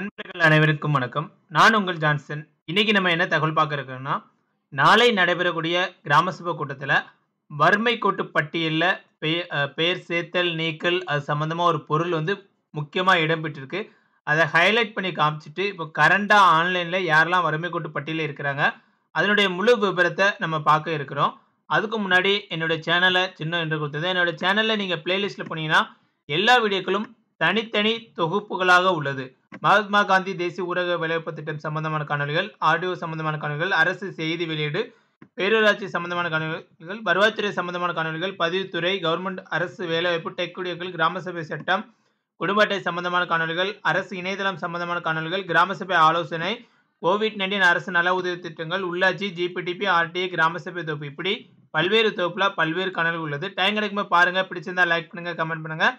நண்பர்கள் அனைவருக்கும் வணக்கம் நான் உங்கள் ஜான்சன் இன்னைக்கு நம்ம என்ன தகவல் பார்க்க இருக்கோம்னா நாளை நடைபெறக்கூடிய கிராம சபை கூட்டத்தில் வறுமை கோட்டு பட்டியலில் பெயர் சேர்த்தல் நீக்கல் அது சம்மந்தமாக ஒரு பொருள் வந்து முக்கியமாக இடம்பெற்றிருக்கு அதை ஹைலைட் பண்ணி காமிச்சிட்டு இப்போ கரண்டாக ஆன்லைனில் யாரெல்லாம் வறுமை கோட்டு பட்டியலில் இருக்கிறாங்க அதனுடைய முழு விவரத்தை நம்ம பார்க்க இருக்கிறோம் அதுக்கு முன்னாடி என்னுடைய சேனலை சின்ன என்று கொடுத்தது என்னோடய சேனலில் நீங்கள் பிளேலிஸ்ட்டில் போனீங்கன்னா எல்லா வீடியோக்களும் தனித்தனி தொகுப்புகளாக உள்ளது மகாத்மா காந்தி தேசிய ஊரக வேலைவாய்ப்பு திட்டம் சம்பந்தமான காணொலிகள் ஆடியோ சம்பந்தமான காணொலிகள் அரசு செய்தி வெளியீடு பேரூராட்சி சம்பந்தமான காணொலிகள் வருவாய்த்துறை சம்பந்தமான காணொலிகள் பதிவுத்துறை கவர்மெண்ட் அரசு வேலைவாய்ப்பு டெக்குடியர்கள் கிராம சபை சட்டம் குடும்ப அட்டை சம்பந்தமான காணொலிகள் அரசு இணையதளம் சம்பந்தமான காணொலிகள் கிராம சபை ஆலோசனை கோவிட் நைன்டீன் அரசு நல உதவி திட்டங்கள் உள்ளாட்சி ஜிபிடிபி ஆர்டிஐ கிராம சபை தொகுப்பு இப்படி பல்வேறு தொகுப்பில் பல்வேறு கணக்கு உள்ளது டைம் கிடைக்கும்போது பாருங்கள் பிடிச்சிருந்தா லைக் பண்ணுங்கள் கமெண்ட் பண்ணுங்கள்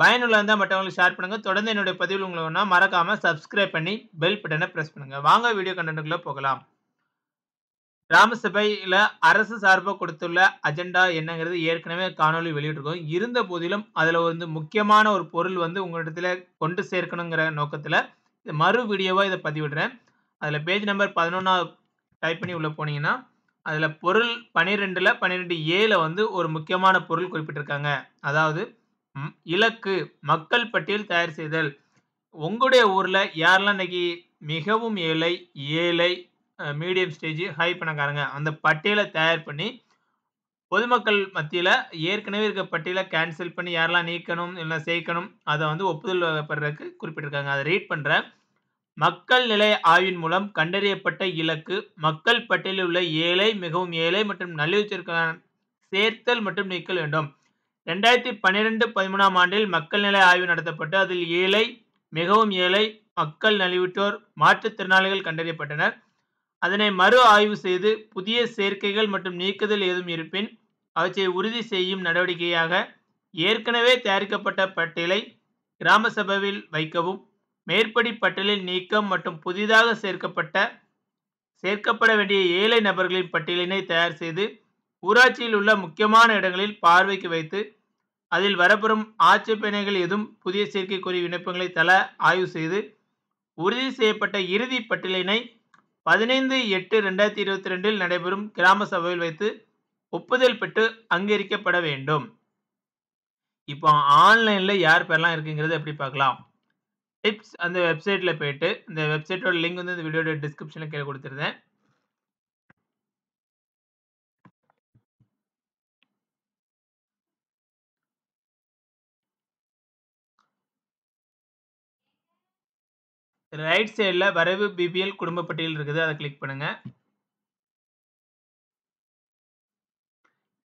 பயனுள்ள இருந்தால் மற்றவங்களுக்கு ஷேர் பண்ணுங்கள் தொடர்ந்து என்னுடைய பதிவில் உங்களுக்கு ஒன்றா மறக்காமல் சப்ஸ்கிரைப் பண்ணி பெல் பட்டனை ப்ரெஸ் பண்ணுங்கள் வாங்க வீடியோ கண்டென்ட்டுக்குள்ளே போகலாம் ராமசபையில் அரசு சார்பாக கொடுத்துள்ள அஜெண்டா என்னங்கிறது ஏற்கனவே காணொலி வெளியிட்ருக்கோம் இருந்த போதிலும் அதில் வந்து முக்கியமான ஒரு பொருள் வந்து உங்களிடத்தில் கொண்டு சேர்க்கணுங்கிற நோக்கத்தில் மறு வீடியோவாக இதை பதிவிடுறேன் அதில் பேஜ் நம்பர் பதினொன்னா டைப் பண்ணி உள்ளே போனீங்கன்னா அதில் பொருள் பன்னிரெண்டில் பன்னிரெண்டு ஏல வந்து ஒரு முக்கியமான பொருள் குறிப்பிட்டிருக்காங்க அதாவது இலக்கு மக்கள் பட்டியல் தயார் செய்தல் உங்களுடைய ஊரில் யாரெல்லாம் இன்னைக்கு மிகவும் ஏழை ஏழை மீடியம் ஸ்டேஜ் ஹை பண்ணக்காரங்க அந்த பட்டியலை தயார் பண்ணி பொதுமக்கள் மத்தியில் ஏற்கனவே இருக்க பட்டியலை கேன்சல் பண்ணி யாரெல்லாம் நீக்கணும் இல்லை சேர்க்கணும் அதை வந்து ஒப்புதல் வழங்கப்படுறதுக்கு குறிப்பிட்டிருக்காங்க அதை ரீட் பண்ணுறேன் மக்கள் நிலை ஆய்வின் மூலம் கண்டறியப்பட்ட இலக்கு மக்கள் பட்டியலில் உள்ள ஏழை மிகவும் ஏழை மற்றும் நல்லுச்சிற்கான சேர்த்தல் மற்றும் நீக்கல் வேண்டும் ரெண்டாயிரத்தி பன்னிரெண்டு பதிமூணாம் ஆண்டில் மக்கள் நிலை ஆய்வு நடத்தப்பட்டு அதில் ஏழை மிகவும் ஏழை மக்கள் நலிவிட்டோர் மாற்றுத்திறனாளிகள் கண்டறியப்பட்டனர் அதனை மறு ஆய்வு செய்து புதிய சேர்க்கைகள் மற்றும் நீக்குதல் ஏதும் இருப்பின் அவற்றை உறுதி செய்யும் நடவடிக்கையாக ஏற்கனவே தயாரிக்கப்பட்ட பட்டியலை கிராம சபையில் வைக்கவும் மேற்படி பட்டியலில் நீக்கம் மற்றும் புதிதாக சேர்க்கப்பட்ட சேர்க்கப்பட வேண்டிய ஏழை நபர்களின் பட்டியலினை தயார் செய்து ஊராட்சியில் உள்ள முக்கியமான இடங்களில் பார்வைக்கு வைத்து அதில் வரப்பெறும் ஆட்சேபனைகள் எதுவும் புதிய சேர்க்கைக்குரிய விண்ணப்பங்களை தள ஆய்வு செய்து உறுதி செய்யப்பட்ட இறுதி பட்டியலினை பதினைந்து எட்டு ரெண்டாயிரத்தி இருபத்தி ரெண்டில் நடைபெறும் கிராம சபையில் வைத்து ஒப்புதல் பெற்று அங்கீகரிக்கப்பட வேண்டும் இப்போ ஆன்லைனில் யார் பேர்லாம் இருக்குங்கிறது எப்படி பார்க்கலாம் டிப்ஸ் அந்த வெப்சைட்டில் போயிட்டு இந்த வெப்சைட்டோட லிங்க் வந்து இந்த வீடியோட டிஸ்கிரிப்ஷனில் கீழே கொடுத்துருந்தேன் ரைட் சைடில் வரைவு பிபிஎல் குடும்ப பட்டியல் இருக்குது அதை கிளிக் பண்ணுங்கள்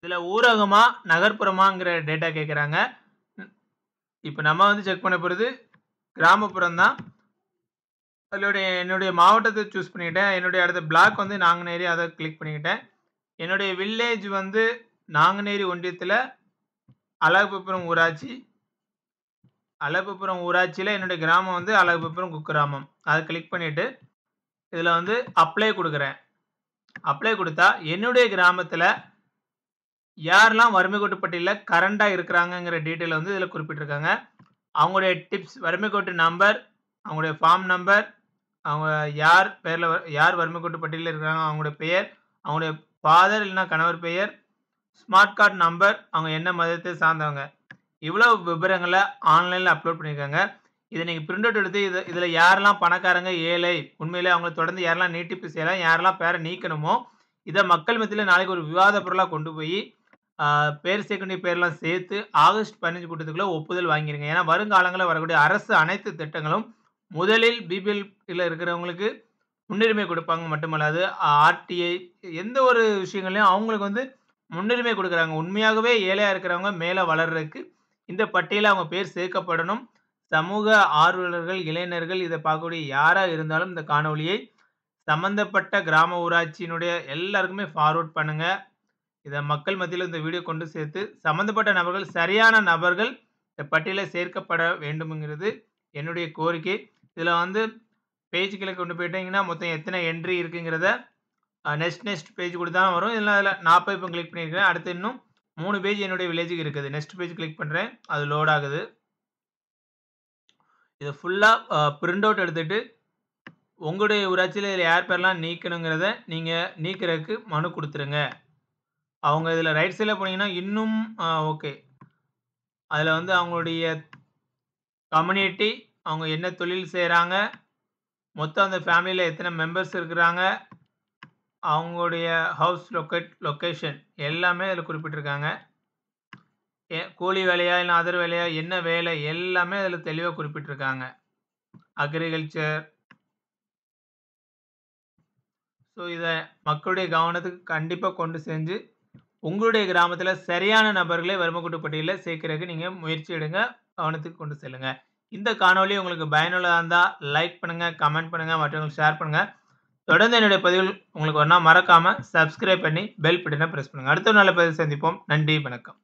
இதில் ஊரகமாக நகர்ப்புறமாங்கிற டேட்டா கேட்குறாங்க இப்போ நம்ம வந்து செக் பண்ண போகிறது கிராமப்புறம் தான் அதோடைய என்னுடைய மாவட்டத்தை சூஸ் பண்ணிக்கிட்டேன் என்னுடைய அடுத்த பிளாக் வந்து நாங்குநேரி அதை கிளிக் பண்ணிக்கிட்டேன் என்னுடைய வில்லேஜ் வந்து நாங்குநேரி ஒன்றியத்தில் அழகுப்புறம் ஊராட்சி அழகுப்புறம் ஊராட்சியில் என்னுடைய கிராமம் வந்து அழகுப்புறம் குக்கிராமம் அதை கிளிக் பண்ணிவிட்டு இதில் வந்து அப்ளை கொடுக்குறேன் அப்ளை கொடுத்தா என்னுடைய கிராமத்தில் யாரெல்லாம் வறுமை கோட்டுப்பட்டியில் பட்டியலில் கரண்டாக இருக்கிறாங்கங்கிற டீட்டெயில் வந்து இதில் குறிப்பிட்டிருக்காங்க அவங்களுடைய டிப்ஸ் வறுமை கோட்டு நம்பர் அவங்களுடைய ஃபார்ம் நம்பர் அவங்க யார் பேரில் யார் வறுமை கோட்டுப்பட்டியில் பட்டியலில் இருக்கிறாங்க அவங்களுடைய பெயர் அவங்களுடைய ஃபாதர் இல்லைன்னா கணவர் பெயர் ஸ்மார்ட் கார்டு நம்பர் அவங்க என்ன மதத்தை சார்ந்தவங்க இவ்வளோ விவரங்களை ஆன்லைனில் அப்லோட் பண்ணியிருக்காங்க இதை நீங்கள் பிரிண்ட் அவுட் எடுத்து இது இதில் யாரெல்லாம் பணக்காரங்க ஏழை உண்மையிலே அவங்கள தொடர்ந்து யாரெல்லாம் நீட்டிப்பு செய்யலாம் யாரெல்லாம் பேரை நீக்கணுமோ இதை மக்கள் மத்தியில் நாளைக்கு ஒரு விவாத பொருளாக கொண்டு போய் பேர் சேர்க்க வேண்டிய சேர்த்து ஆகஸ்ட் பதினஞ்சு கூட்டத்துக்குள்ளே ஒப்புதல் வாங்கிடுங்க ஏன்னா வருங்காலங்களில் வரக்கூடிய அரசு அனைத்து திட்டங்களும் முதலில் பிபிஎல் இருக்கிறவங்களுக்கு முன்னுரிமை கொடுப்பாங்க மட்டுமல்லாது ஆர்டிஐ எந்த ஒரு விஷயங்களையும் அவங்களுக்கு வந்து முன்னுரிமை கொடுக்குறாங்க உண்மையாகவே ஏழையாக இருக்கிறவங்க மேலே வளர்றதுக்கு இந்த பட்டியலில் அவங்க பேர் சேர்க்கப்படணும் சமூக ஆர்வலர்கள் இளைஞர்கள் இதை பார்க்கக்கூடிய யாராக இருந்தாலும் இந்த காணொலியை சம்பந்தப்பட்ட கிராம ஊராட்சியினுடைய எல்லாருக்குமே ஃபார்வர்ட் பண்ணுங்கள் இதை மக்கள் மத்தியில் இந்த வீடியோ கொண்டு சேர்த்து சம்மந்தப்பட்ட நபர்கள் சரியான நபர்கள் இந்த பட்டியலில் சேர்க்கப்பட வேண்டும்ங்கிறது என்னுடைய கோரிக்கை இதில் வந்து பேஜுக்களை கொண்டு போயிட்டீங்கன்னா மொத்தம் எத்தனை என்ட்ரி இருக்குங்கிறத நெக்ஸ்ட் நெக்ஸ்ட் பேஜ் கொடுத்தாலும் வரும் இதில் அதில் நான் இப்போ கிளிக் பண்ணியிருக்கேன் அடுத்து இன்னும் மூணு பேஜ் என்னுடைய வில்லேஜுக்கு இருக்குது நெக்ஸ்ட் பேஜ் கிளிக் பண்ணுறேன் அது லோட் ஆகுது இதை ஃபுல்லாக பிரிண்ட் அவுட் எடுத்துகிட்டு உங்களுடைய ஊராட்சியில் இதில் யார் பேர்லாம் நீக்கணுங்கிறத நீங்கள் நீக்கிறதுக்கு மனு கொடுத்துருங்க அவங்க இதில் ரைட் சைடில் போனீங்கன்னா இன்னும் ஓகே அதில் வந்து அவங்களுடைய கம்யூனிட்டி அவங்க என்ன தொழில் செய்கிறாங்க மொத்தம் அந்த ஃபேமிலியில் எத்தனை மெம்பர்ஸ் இருக்கிறாங்க அவங்களுடைய ஹவுஸ் லொக்கேட் லொக்கேஷன் எல்லாமே அதில் குறிப்பிட்டிருக்காங்க கூலி வேலையா இல்லை அதர் வேலையா என்ன வேலை எல்லாமே அதில் தெளிவாக குறிப்பிட்டிருக்காங்க அக்ரிகல்ச்சர் ஸோ இதை மக்களுடைய கவனத்துக்கு கண்டிப்பாக கொண்டு செஞ்சு உங்களுடைய கிராமத்தில் சரியான நபர்களை வறுமக்கூட்டு பட்டியலில் சேர்க்கறதுக்கு நீங்கள் முயற்சி எடுங்க கவனத்துக்கு கொண்டு செல்லுங்கள் இந்த காணொலி உங்களுக்கு பயனுள்ளதாக இருந்தால் லைக் பண்ணுங்கள் கமெண்ட் பண்ணுங்கள் மற்றவங்களுக்கு ஷேர் பண்ணுங்கள் தொடர்ந்து என்னுடைய பதிவில் உங்களுக்கு ஒன்றா மறக்காமல் சப்ஸ்கிரைப் பண்ணி பெல் பட்டனை ப்ரெஸ் பண்ணுங்கள் அடுத்த நல்ல பதிவு சந்திப்போம் நன்றி வணக்கம்